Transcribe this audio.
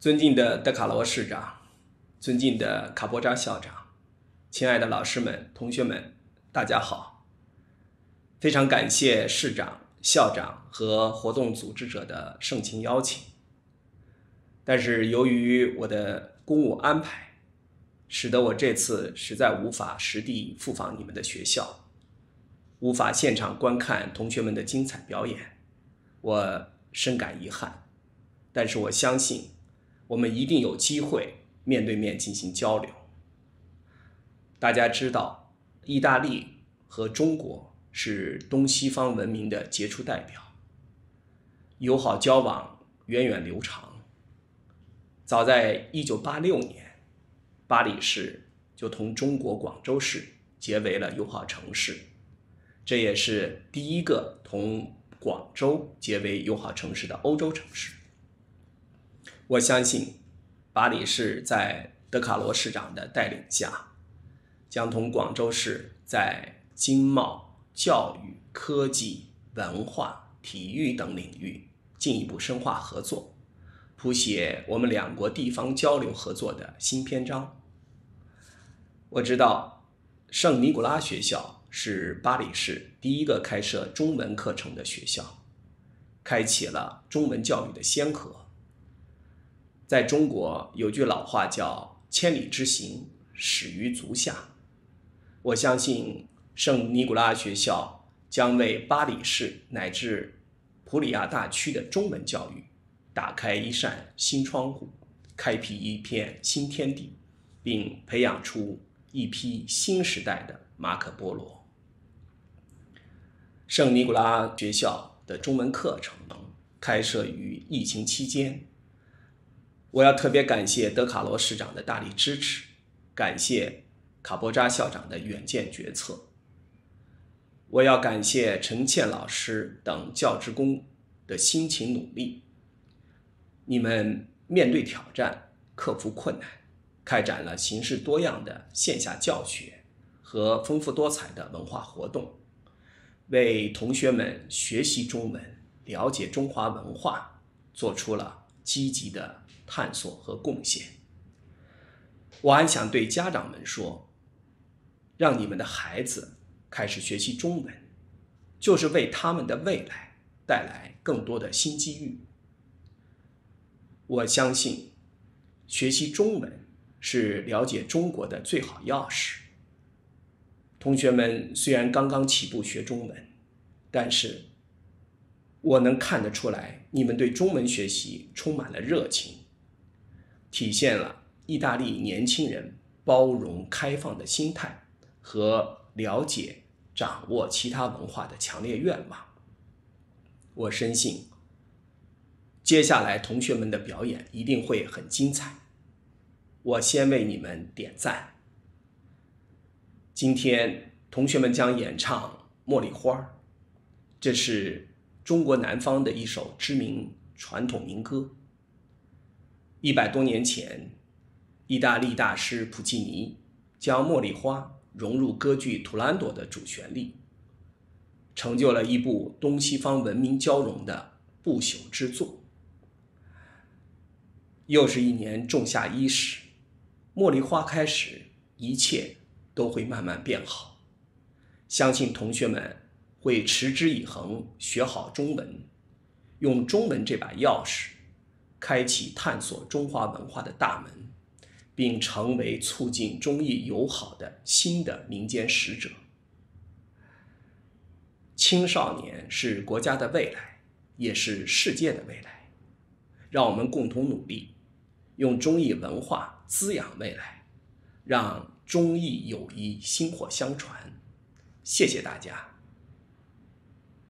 尊敬的德卡罗市长，尊敬的卡波扎校长，亲爱的老师们、同学们，大家好！非常感谢市长、校长和活动组织者的盛情邀请。但是由于我的公务安排，使得我这次实在无法实地复访你们的学校，无法现场观看同学们的精彩表演，我深感遗憾。但是我相信。我们一定有机会面对面进行交流。大家知道，意大利和中国是东西方文明的杰出代表，友好交往源远流长。早在1986年，巴黎市就同中国广州市结为了友好城市，这也是第一个同广州结为友好城市的欧洲城市。我相信，巴黎市在德卡罗市长的带领下，将同广州市在经贸、教育、科技、文化、体育等领域进一步深化合作，谱写我们两国地方交流合作的新篇章。我知道，圣尼古拉学校是巴黎市第一个开设中文课程的学校，开启了中文教育的先河。在中国有句老话叫“千里之行，始于足下”。我相信圣尼古拉学校将为巴黎市乃至普里亚大区的中文教育打开一扇新窗户，开辟一片新天地，并培养出一批新时代的马可波罗。圣尼古拉学校的中文课程开设于疫情期间。我要特别感谢德卡罗市长的大力支持，感谢卡波扎校长的远见决策。我要感谢陈倩老师等教职工的辛勤努力。你们面对挑战，克服困难，开展了形式多样的线下教学和丰富多彩的文化活动，为同学们学习中文、了解中华文化做出了。积极的探索和贡献。我还想对家长们说，让你们的孩子开始学习中文，就是为他们的未来带来更多的新机遇。我相信，学习中文是了解中国的最好钥匙。同学们虽然刚刚起步学中文，但是。我能看得出来，你们对中文学习充满了热情，体现了意大利年轻人包容开放的心态和了解掌握其他文化的强烈愿望。我深信，接下来同学们的表演一定会很精彩。我先为你们点赞。今天，同学们将演唱《茉莉花》，这是。中国南方的一首知名传统民歌。一百多年前，意大利大师普契尼将《茉莉花》融入歌剧《图兰朵》的主旋律，成就了一部东西方文明交融的不朽之作。又是一年仲夏伊始，茉莉花开时，一切都会慢慢变好。相信同学们。会持之以恒学好中文，用中文这把钥匙开启探索中华文化的大门，并成为促进中意友好的新的民间使者。青少年是国家的未来，也是世界的未来。让我们共同努力，用中意文化滋养未来，让中意友谊薪火相传。谢谢大家。